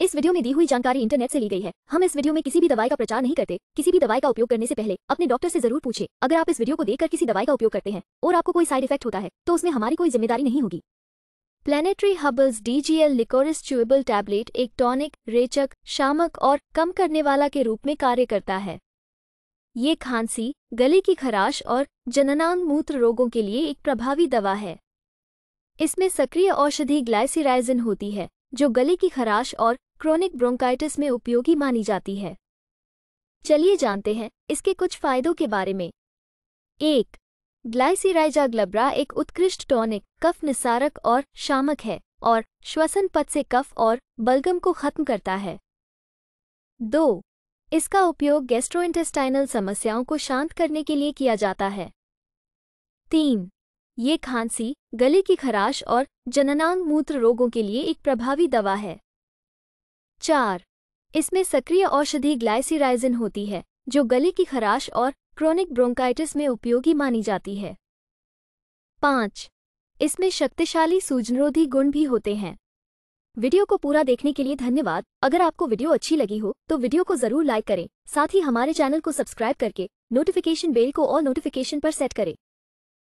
इस वीडियो में दी हुई जानकारी इंटरनेट से ली गई है हम इस वीडियो में किसी भी दवाई का प्रचार नहीं करते किसी भी दवाई का उपयोग करने से पहले अपने डॉक्टर से जरूर पूछे अगर आप इस वीडियो को देखकर किसी दवाई का उपयोग करते हैं और आपको कोई साइड इफेक्ट होता है तो उसमें हमारी कोई जिम्मेदारी नहीं होगी planetary herbals DGL licorice chewable tablet एक टॉनिक रेचक शामक और कम करने वाला के रूप में कार्य करता है ये खांसी गले की खराश और जननांग मूत्र रोगों के लिए एक प्रभावी दवा है इसमें सक्रिय औषधि ग्लाइसिराइजिन होती है जो गले की खराश और क्रोनिक ब्रोंकाइटिस में उपयोगी मानी जाती है चलिए जानते हैं इसके कुछ फायदों के बारे में एक ग्लाइसिराइजा ग्लब्रा एक उत्कृष्ट टॉनिक कफ निसारक और शामक है और श्वसन पथ से कफ और बलगम को खत्म करता है दो इसका उपयोग गैस्ट्रोइंटेस्टाइनल समस्याओं को शांत करने के लिए किया जाता है तीन ये खांसी गले की खराश और जननांग मूत्र रोगों के लिए एक प्रभावी दवा है चार इसमें सक्रिय औषधि ग्लाइसिराइजिन होती है जो गले की खराश और क्रोनिक ब्रोंकाइटिस में उपयोगी मानी जाती है पाँच इसमें शक्तिशाली सूजनरोधी गुण भी होते हैं वीडियो को पूरा देखने के लिए धन्यवाद अगर आपको वीडियो अच्छी लगी हो तो वीडियो को जरूर लाइक करें साथ ही हमारे चैनल को सब्सक्राइब करके नोटिफिकेशन बेल को और नोटिफिकेशन पर सेट करें